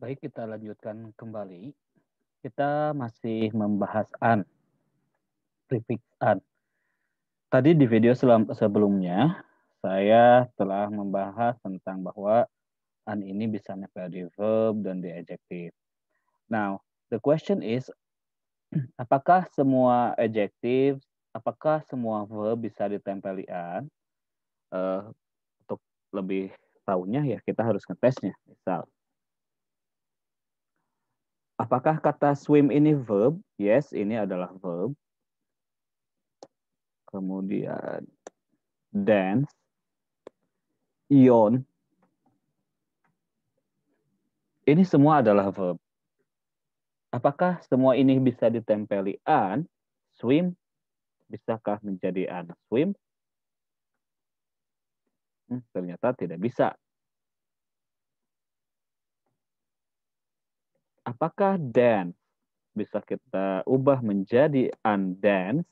Baik, kita lanjutkan kembali. Kita masih membahas an, prefix an. Tadi di video sebelumnya, saya telah membahas tentang bahwa an ini bisa menjadi verb dan di adjective. Now, the question is, apakah semua adjektif, apakah semua verb bisa ditempeli an? Uh, untuk lebih tahunya ya kita harus ngetesnya. Misal, Apakah kata swim ini verb? Yes, ini adalah verb. Kemudian dance, yawn. Ini semua adalah verb. Apakah semua ini bisa ditempeli an? Swim, bisakah menjadi an swim? Hmm, ternyata tidak bisa. Apakah dance bisa kita ubah menjadi undance?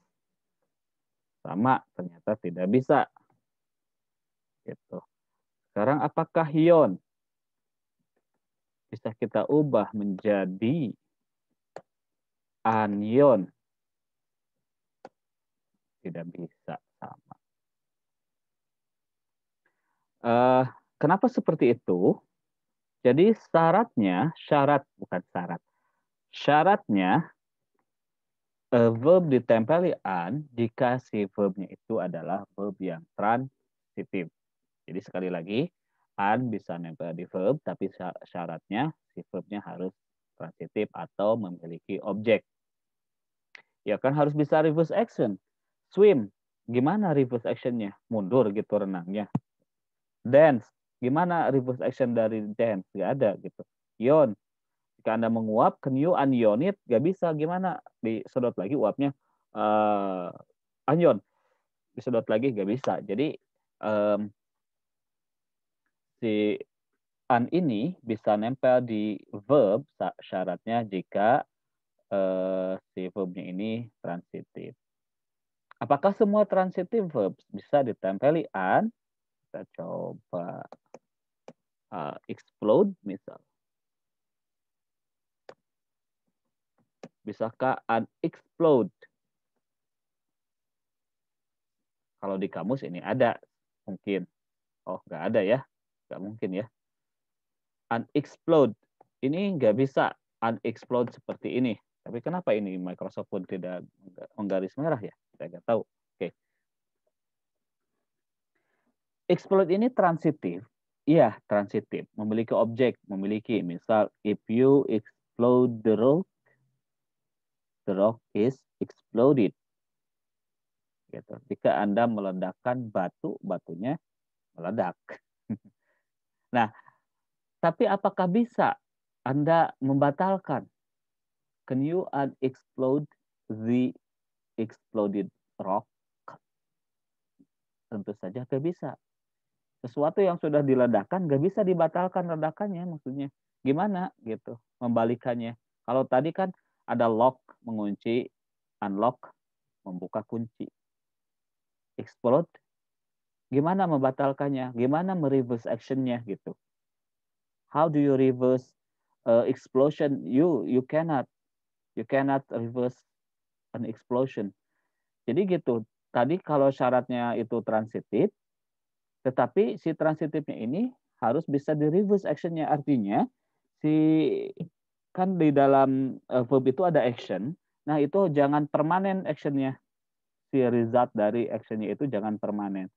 Sama, ternyata tidak bisa. Gitu. Sekarang apakah yon? Bisa kita ubah menjadi anion? Tidak bisa sama. Uh, kenapa seperti itu? Jadi syaratnya, syarat bukan syarat. Syaratnya a verb ditempeli an jika si verbnya itu adalah verb yang transitif. Jadi sekali lagi, an bisa nempel di verb, tapi syaratnya si verbnya harus transitif atau memiliki objek. Ya kan harus bisa reverse action. Swim, gimana reverse actionnya? Mundur gitu renangnya. Dance, Gimana reverse action dari dance? Gak ada gitu. Ion. Jika Anda menguap, can you anion it? Gak bisa. Gimana? Disedot lagi uapnya. Uh, anion. Disedot lagi, gak bisa. Jadi um, si an ini bisa nempel di verb syaratnya jika uh, si verbnya ini transitif. Apakah semua transitive verb bisa ditempeli an? Kita coba uh, explode misal. Bisakah unexplode? Kalau di kamus ini ada mungkin. Oh, nggak ada ya. Nggak mungkin ya. Unexplode. Ini nggak bisa unexplode seperti ini. Tapi kenapa ini Microsoft pun tidak menggaris merah ya? Saya nggak tahu. Oke. Okay. ini transitif Iya, transitif. Memiliki objek, memiliki. Misal, if you explode the rock, the rock is exploded. Gitu. Jika Anda meledakkan batu, batunya meledak. nah, tapi apakah bisa Anda membatalkan? Can you unexplode the exploded rock? Tentu saja tidak bisa sesuatu yang sudah diledakkan gak bisa dibatalkan ledakannya maksudnya gimana gitu membalikannya kalau tadi kan ada lock mengunci unlock membuka kunci explode gimana membatalkannya gimana mereverse actionnya gitu how do you reverse uh, explosion you you cannot you cannot reverse an explosion jadi gitu tadi kalau syaratnya itu transitif tetapi si transitifnya ini harus bisa di reverse actionnya. Artinya si kan di dalam uh, verb itu ada action. Nah itu jangan permanen actionnya. Si result dari actionnya itu jangan permanen.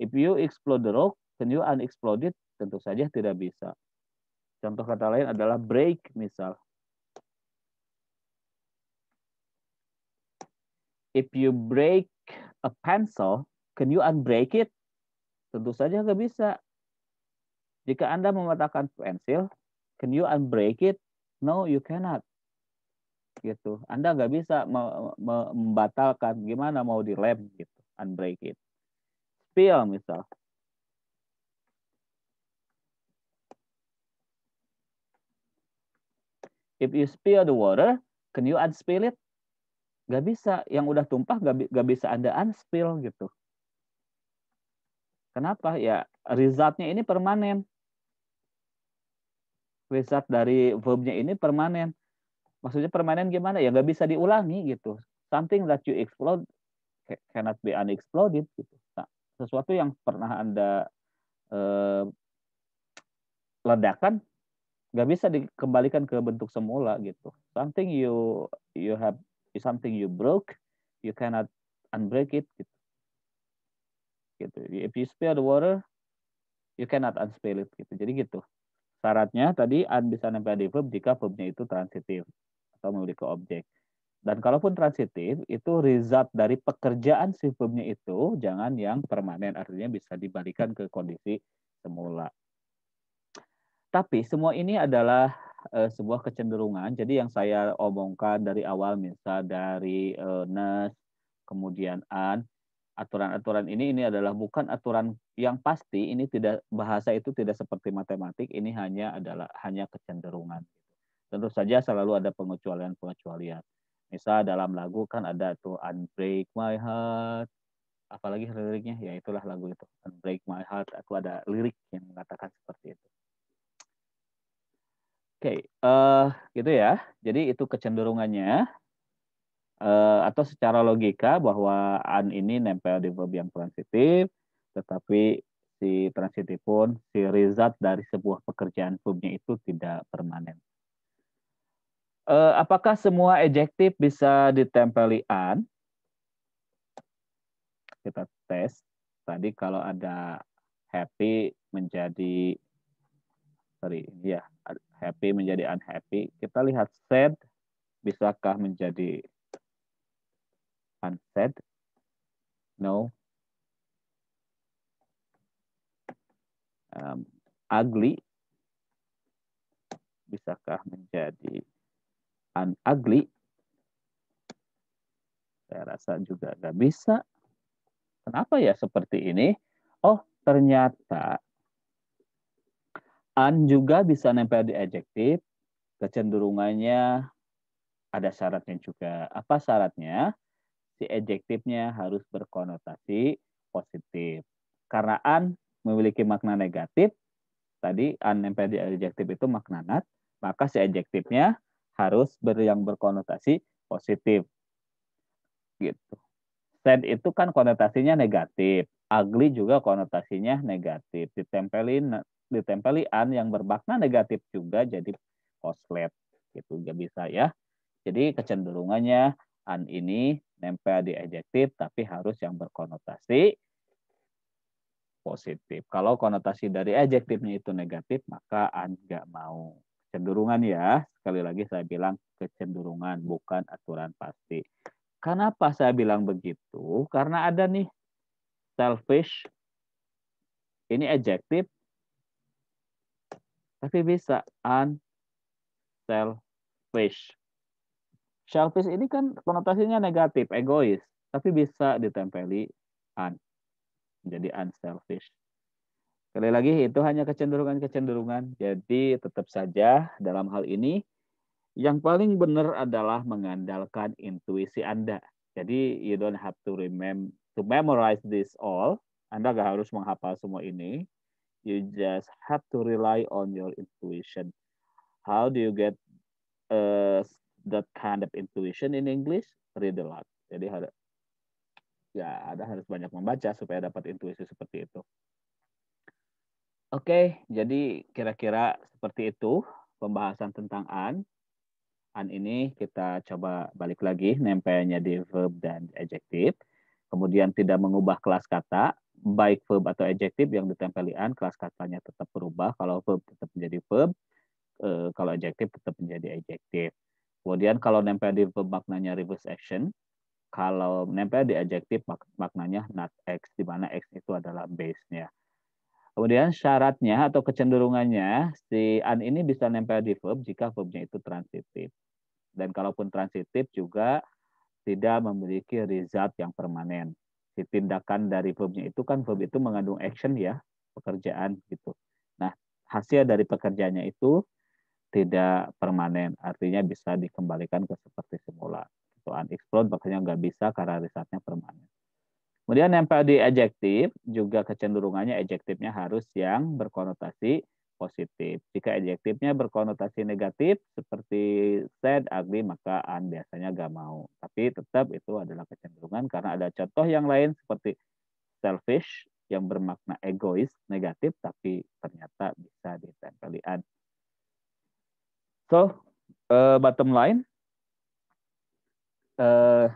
If you explode the rock, can you unexplode it? Tentu saja tidak bisa. Contoh kata lain adalah break misal. If you break a pencil, can you unbreak it? Tentu saja nggak bisa. Jika Anda mematahkan pensil, can you unbreak it? No, you cannot. Gitu. Anda nggak bisa membatalkan. Gimana mau di lab gitu, unbreak it. Spill misal. If you spill the water, can you unspill it? Gak bisa. Yang udah tumpah gak, gak bisa Anda unspill gitu. Kenapa? Ya resultnya ini permanen. Result dari verbnya ini permanen. Maksudnya permanen gimana? Ya nggak bisa diulangi gitu. Something that you explode cannot be unexploded gitu. Nah, sesuatu yang pernah anda eh, ledakan nggak bisa dikembalikan ke bentuk semula gitu. Something you you have something you broke, you cannot unbreak it gitu gitu. If you spill the water, you cannot unspill it gitu. Jadi gitu. Syaratnya tadi un bisa nempel di verb jika verbnya itu transitif atau memiliki objek. Dan kalaupun transitif, itu result dari pekerjaan si verbnya itu jangan yang permanen, artinya bisa dibalikan ke kondisi semula. Tapi semua ini adalah e, sebuah kecenderungan. Jadi yang saya omongkan dari awal, misal dari e, eh, nes, kemudian an, aturan-aturan ini ini adalah bukan aturan yang pasti ini tidak bahasa itu tidak seperti matematik ini hanya adalah hanya kecenderungan tentu saja selalu ada pengecualian-pengecualian misal dalam lagu kan ada tuh unbreak my heart apalagi liriknya ya itulah lagu itu unbreak my heart aku ada lirik yang mengatakan seperti itu oke okay, uh, eh, gitu ya jadi itu kecenderungannya Eh, atau secara logika bahwa an ini nempel di verb yang transitif, tetapi si transitif pun si result dari sebuah pekerjaan verbnya itu tidak permanen. Eh, apakah semua adjektif bisa ditempeli an? Kita tes. Tadi kalau ada happy menjadi sorry ya happy menjadi unhappy. Kita lihat sad bisakah menjadi unsaid? No. Um, ugly bisakah menjadi an ugly? Saya rasa juga nggak bisa. Kenapa ya seperti ini? Oh, ternyata an juga bisa nempel di adjective. Kecenderungannya ada syaratnya juga. Apa syaratnya? si adjektifnya harus berkonotasi positif. Karena an memiliki makna negatif, tadi an nempel di adjektif itu makna nat, maka si adjektifnya harus ber yang berkonotasi positif. Gitu. Sad itu kan konotasinya negatif, ugly juga konotasinya negatif. Ditempelin ditempeli an yang bermakna negatif juga jadi koslet. gitu nggak bisa ya. Jadi kecenderungannya an ini nempel di adjektif tapi harus yang berkonotasi positif. Kalau konotasi dari adjektifnya itu negatif, maka An nggak mau. Cenderungan ya, sekali lagi saya bilang kecenderungan, bukan aturan pasti. Kenapa saya bilang begitu? Karena ada nih, selfish, ini adjektif, tapi bisa unselfish. Selfish ini kan konotasinya negatif, egois, tapi bisa ditempeli un. Jadi unselfish. Sekali lagi itu hanya kecenderungan-kecenderungan. Jadi tetap saja dalam hal ini yang paling benar adalah mengandalkan intuisi Anda. Jadi you don't have to remember to memorize this all. Anda gak harus menghafal semua ini. You just have to rely on your intuition. How do you get uh that kind of intuition in English, read a lot. Jadi harus ya ada harus banyak membaca supaya dapat intuisi seperti itu. Oke, jadi kira-kira seperti itu pembahasan tentang an. An ini kita coba balik lagi nempelnya di verb dan adjective. Kemudian tidak mengubah kelas kata, baik verb atau adjective yang ditempeli an, kelas katanya tetap berubah. Kalau verb tetap menjadi verb, eh, kalau adjective tetap menjadi adjective. Kemudian kalau nempel di verb maknanya reverse action, kalau nempel di adjektif maknanya not X, di mana X itu adalah base-nya. Kemudian syaratnya atau kecenderungannya, si an ini bisa nempel di verb jika verbnya itu transitif. Dan kalaupun transitif juga tidak memiliki result yang permanen. Si tindakan dari verbnya itu kan verb itu mengandung action ya, pekerjaan gitu. Nah, hasil dari pekerjaannya itu tidak permanen, artinya bisa dikembalikan ke seperti semula. Itu unexplored makanya nggak bisa karena risetnya permanen. Kemudian nempel di adjektif juga kecenderungannya adjektifnya harus yang berkonotasi positif. Jika adjektifnya berkonotasi negatif seperti sad, ugly, maka an biasanya nggak mau. Tapi tetap itu adalah kecenderungan karena ada contoh yang lain seperti selfish yang bermakna egois negatif tapi ternyata bisa ditempel an So, uh, bottom line, uh,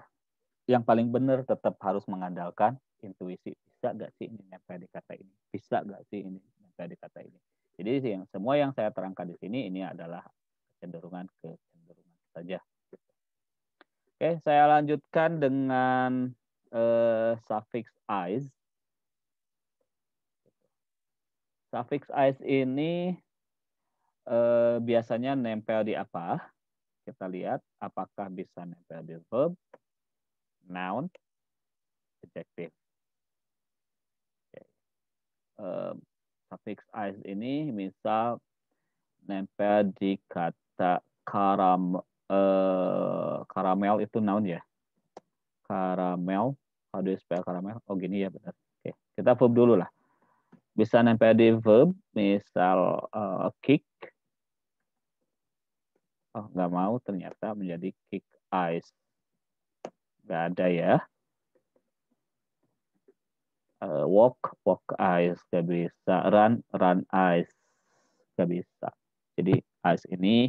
yang paling benar tetap harus mengandalkan intuisi. Bisa gak sih ini nempel di kata ini? Bisa gak sih ini nempel di kata ini? Jadi yang semua yang saya terangkan di sini ini adalah cenderungan ke cenderungan saja. Oke, saya lanjutkan dengan uh, suffix eyes. Suffix eyes ini Eh, biasanya nempel di apa? Kita lihat apakah bisa nempel di verb, noun, adjective. Okay. Eh, suffix -is ini misal nempel di kata karam eh, karamel itu noun ya. Karamel, how do you spell karamel? Oh gini ya benar. okay. kita verb dulu lah. Bisa nempel di verb, misal uh, kick Oh, nggak mau ternyata menjadi kick ice. Nggak ada ya. Uh, walk, walk ice. Nggak bisa. Run, run ice. Nggak bisa. Jadi ice ini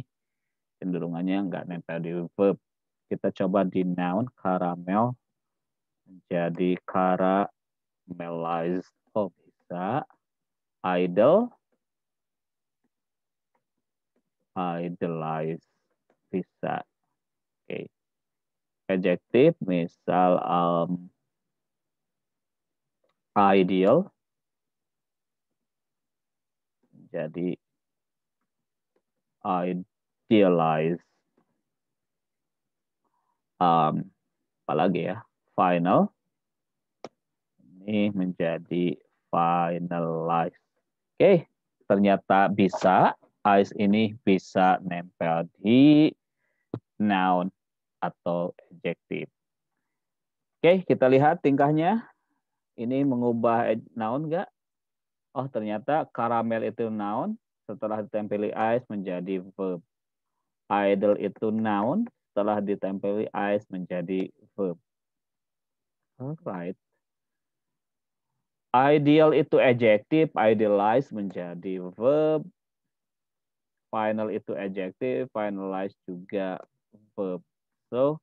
cenderungannya nggak nempel di verb. Kita coba di noun, caramel. Jadi caramelized. Oh, bisa. Idle. Idolize bisa. Oke. Okay. Adjektif misal um, ideal. Jadi idealize um, apalagi ya final ini menjadi finalize oke okay. ternyata bisa ice ini bisa nempel di noun atau adjective. Oke, kita lihat tingkahnya. Ini mengubah noun enggak? Oh, ternyata karamel itu noun. Setelah ditempeli ice menjadi verb. Idle itu noun. Setelah ditempeli ice menjadi verb. Alright. Ideal itu adjektif, idealize menjadi verb. Final itu adjektif, finalize juga verb. So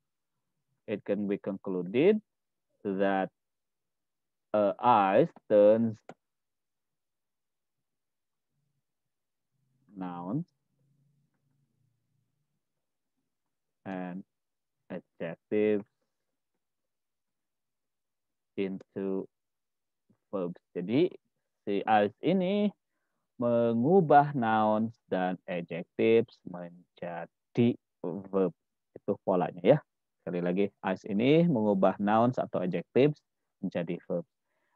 it can be concluded that uh, ice turns nouns and adjectives into verbs. Jadi si as ini mengubah nouns dan adjectives menjadi verb. Itu polanya ya. Sekali lagi, ice ini mengubah nouns atau adjectives menjadi verb.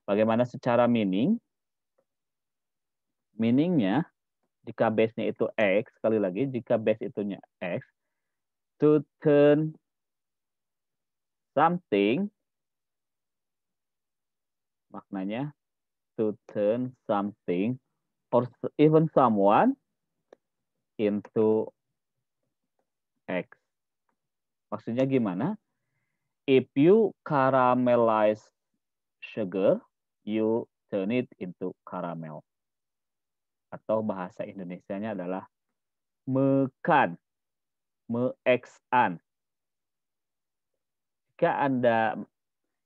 Bagaimana secara meaning? Meaningnya, jika base-nya itu X, sekali lagi, jika base itunya X, to turn something, maknanya to turn something or even someone into X. Maksudnya gimana? If you caramelize sugar, you turn it into caramel. Atau bahasa Indonesianya adalah mekan, meeksan. Jika Anda,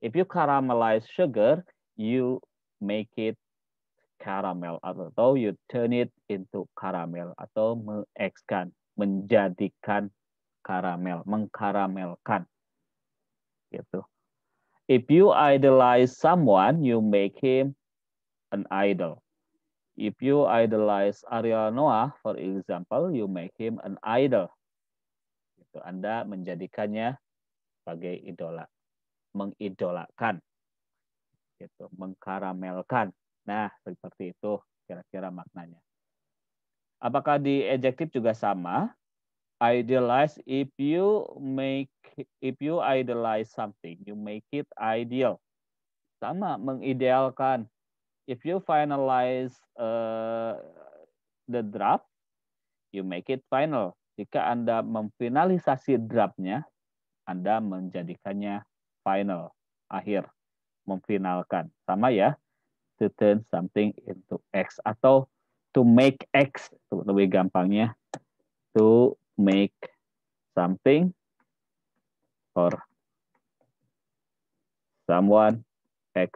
if you caramelize sugar, you make it caramel atau you turn it into caramel atau meekskan, menjadikan karamel, mengkaramelkan. Gitu. If you idolize someone, you make him an idol. If you idolize Ariel Noah, for example, you make him an idol. Gitu. Anda menjadikannya sebagai idola, mengidolakan, gitu, mengkaramelkan. Nah, seperti itu kira-kira maknanya. Apakah di adjektif juga sama? idealize if you make if you idealize something you make it ideal sama mengidealkan if you finalize uh, the draft you make it final jika anda memfinalisasi draftnya anda menjadikannya final akhir memfinalkan sama ya to turn something into x atau to make x untuk lebih gampangnya to make something or someone X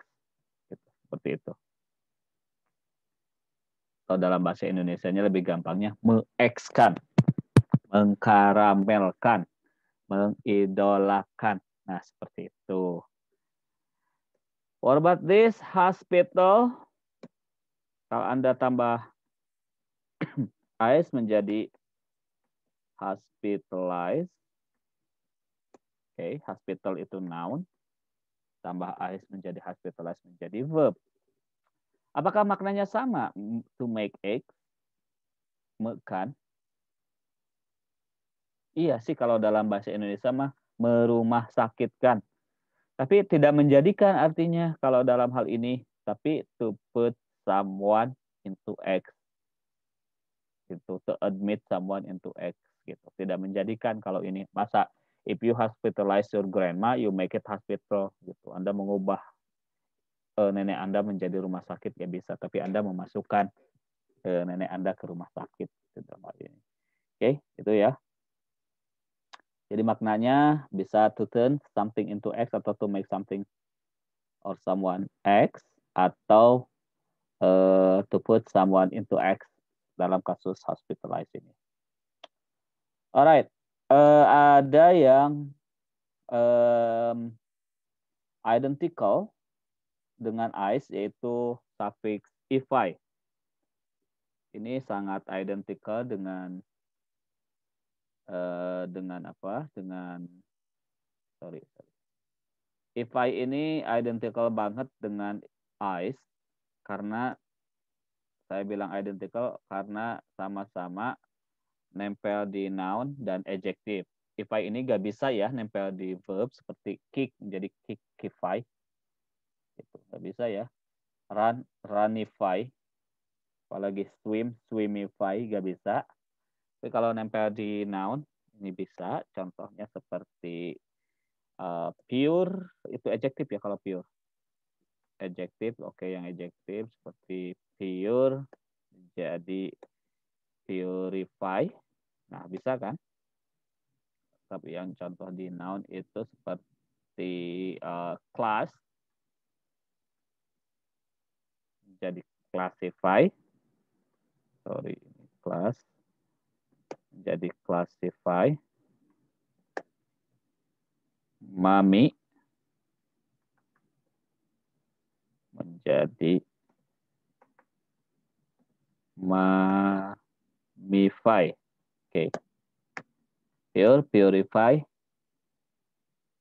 seperti itu. Atau dalam bahasa Indonesia-nya lebih gampangnya mengekskan, mengkaramelkan, mengidolakan. Nah, seperti itu. What about this hospital? Kalau Anda tambah ice menjadi hospitalized. Oke, okay, hospital itu noun. Tambah ice menjadi hospitalized menjadi verb. Apakah maknanya sama to make eggs? Mekan. Iya sih kalau dalam bahasa Indonesia mah merumah sakitkan. Tapi tidak menjadikan artinya kalau dalam hal ini. Tapi to put someone into X. Itu to admit someone into X gitu tidak menjadikan kalau ini masa if you hospitalize your grandma you make it hospital gitu anda mengubah uh, nenek anda menjadi rumah sakit ya bisa tapi anda memasukkan uh, nenek anda ke rumah sakit gitu oke okay, itu ya jadi maknanya bisa to turn something into X atau to make something or someone X atau uh, to put someone into X dalam kasus hospitalized ini. Alright, uh, ada yang um, identical dengan ice yaitu suffix ify. Ini sangat identical dengan uh, dengan apa? Dengan sorry, sorry. Ify ini identical banget dengan ice karena saya bilang identical karena sama-sama nempel di noun dan adjective. Kifai ini gak bisa ya nempel di verb seperti kick menjadi kick kifai. Itu gak bisa ya. Run runify. Apalagi swim swimify gak bisa. Tapi kalau nempel di noun ini bisa. Contohnya seperti uh, pure itu adjective ya kalau pure. Adjektif, oke okay, yang adjective seperti pure jadi purify. Nah, bisa kan? Tapi yang contoh di noun itu seperti uh, class. Jadi classify. Sorry, class. Jadi classify. Mami menjadi ma purify. Oke. Okay. Pure, purify.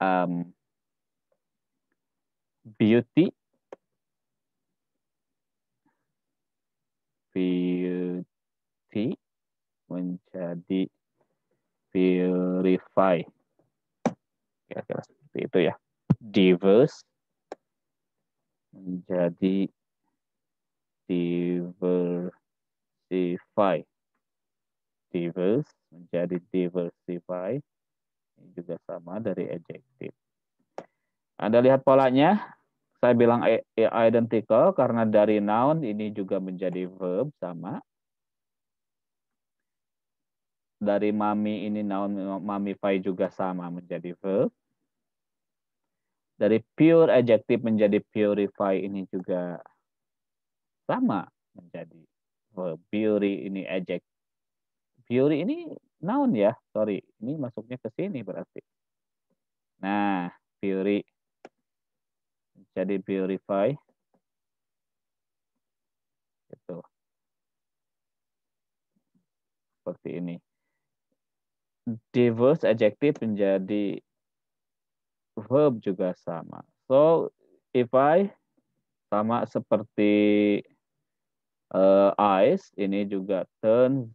Um, beauty. Beauty menjadi purify. Kira-kira ya, ya, seperti itu ya. Diverse menjadi diversify diverse menjadi diversify. Ini juga sama dari adjective. Anda lihat polanya. Saya bilang identical karena dari noun ini juga menjadi verb sama. Dari mami ini noun mamify juga sama menjadi verb. Dari pure adjective menjadi purify ini juga sama menjadi verb. Beauty ini adjective Fury ini noun ya, sorry. Ini masuknya ke sini berarti. Nah, Fury. Jadi purify. itu Seperti ini. Diverse adjective menjadi verb juga sama. So, if I sama seperti uh, eyes, ini juga turn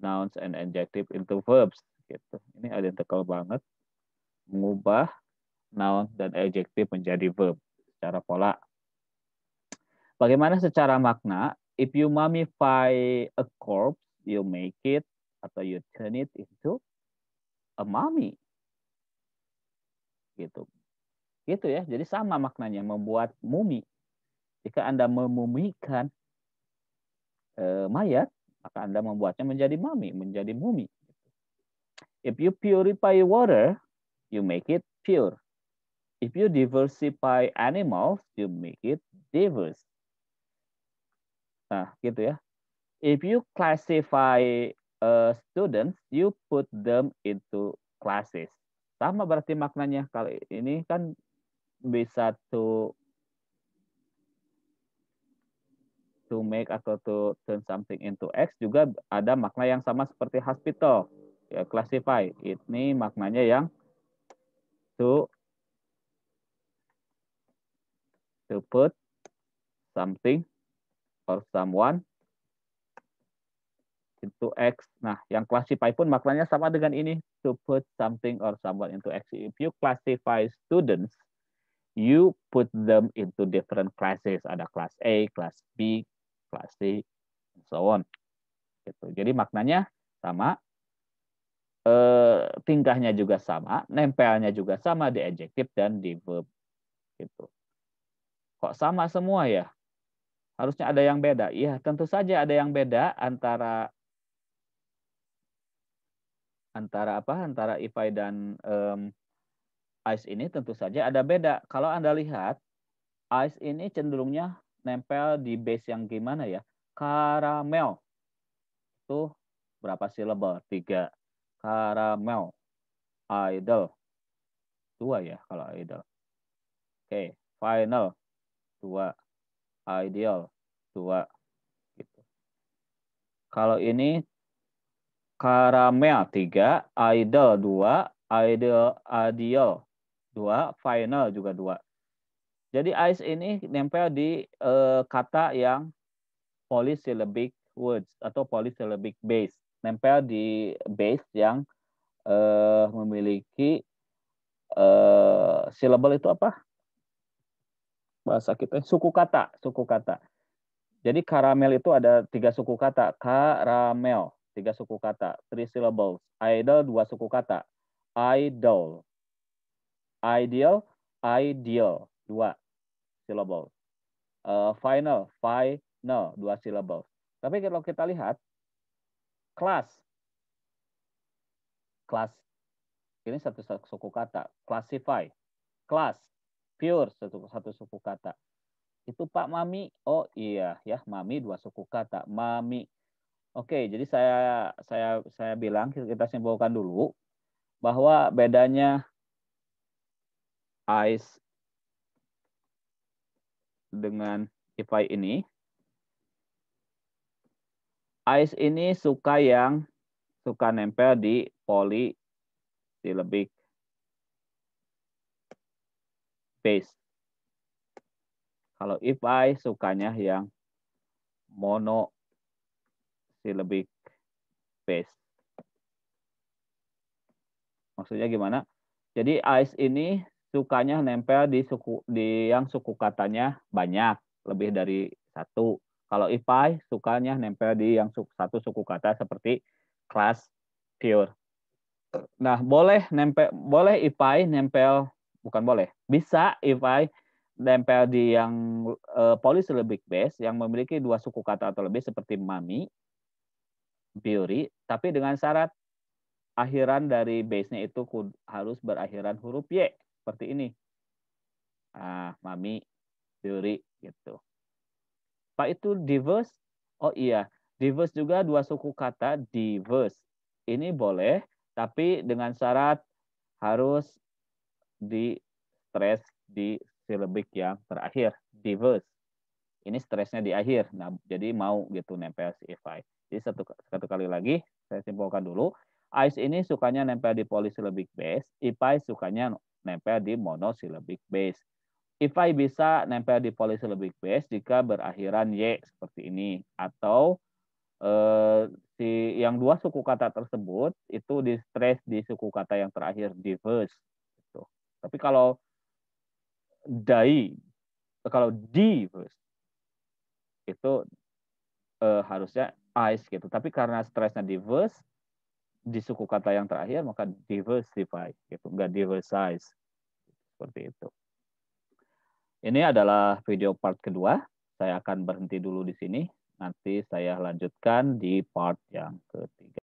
nouns and adjective into verbs gitu. Ini identical banget mengubah noun dan adjective menjadi verb secara pola. Bagaimana secara makna? If you mummify a corpse, you make it atau you turn it into a mummy. Gitu. Gitu ya. Jadi sama maknanya membuat mumi. Jika Anda memumikan eh, mayat, maka Anda membuatnya menjadi mami, menjadi mumi. If you purify water, you make it pure. If you diversify animals, you make it diverse. Nah, gitu ya. If you classify uh, students, you put them into classes. Sama berarti maknanya. Kalau ini kan bisa to to make atau to turn something into X juga ada makna yang sama seperti hospital, ya, classify. Ini maknanya yang to to put something or someone into X. Nah, yang classify pun maknanya sama dengan ini, to put something or someone into X. If you classify students, you put them into different classes. Ada class A, class B, plastik, and so on. Gitu. Jadi maknanya sama, e, tingkahnya juga sama, nempelnya juga sama di adjektif dan di verb. Gitu. Kok sama semua ya? Harusnya ada yang beda. Iya, tentu saja ada yang beda antara antara apa antara Ifai dan um, Ice ini tentu saja ada beda. Kalau Anda lihat, Ice ini cenderungnya nempel di base yang gimana ya? Karamel. tuh berapa syllable? Tiga. Karamel. Idol. Dua ya kalau idol. Oke, final. Dua. Ideal. Dua. Gitu. Kalau ini karamel tiga, idol dua, ideal, ideal dua, final juga dua. Jadi ice ini nempel di uh, kata yang polysyllabic words atau polysyllabic base. Nempel di base yang uh, memiliki uh, eh, syllable itu apa? Bahasa kita suku kata, suku kata. Jadi karamel itu ada tiga suku kata. Karamel, tiga suku kata. Three syllables. Idol, dua suku kata. Idol. Ideal, ideal, dua syllables. Uh, eh, final, final, dua syllables. Tapi kalau kita lihat, class, class, ini satu, suku kata, classify, class, pure, satu, satu suku kata. Itu Pak Mami, oh iya ya, Mami dua suku kata, Mami. Oke, jadi saya saya saya bilang kita simpulkan dulu bahwa bedanya ice dengan ifai ini. Ice ini suka yang suka nempel di poli lebih base. Kalau if I sukanya yang mono si lebih base. Maksudnya gimana? Jadi ice ini sukanya nempel di suku di yang suku katanya banyak, lebih dari satu. Kalau ipai sukanya nempel di yang suku, satu suku kata seperti class, pure. Nah, boleh nempel boleh ipai nempel bukan boleh. Bisa ipai nempel di yang uh, eh, polysyllabic base yang memiliki dua suku kata atau lebih seperti mami, beauty, tapi dengan syarat akhiran dari base-nya itu harus berakhiran huruf Y seperti ini. Ah, mami, Yuri, gitu. Pak itu diverse? Oh iya, diverse juga dua suku kata diverse. Ini boleh, tapi dengan syarat harus di stress di silabik yang terakhir, diverse. Ini stresnya di akhir, nah, jadi mau gitu nempel si if Jadi satu, satu kali lagi, saya simpulkan dulu. Ice ini sukanya nempel di lebih base, ipai sukanya nempel di monosyllabic base. If I bisa nempel di polysyllabic base jika berakhiran y seperti ini atau eh, si yang dua suku kata tersebut itu di stress di suku kata yang terakhir diverse. Gitu. Tapi kalau dai kalau diverse itu eh, harusnya ice gitu. Tapi karena stressnya diverse di suku kata yang terakhir maka diversify gitu enggak diversize seperti itu ini adalah video part kedua saya akan berhenti dulu di sini nanti saya lanjutkan di part yang ketiga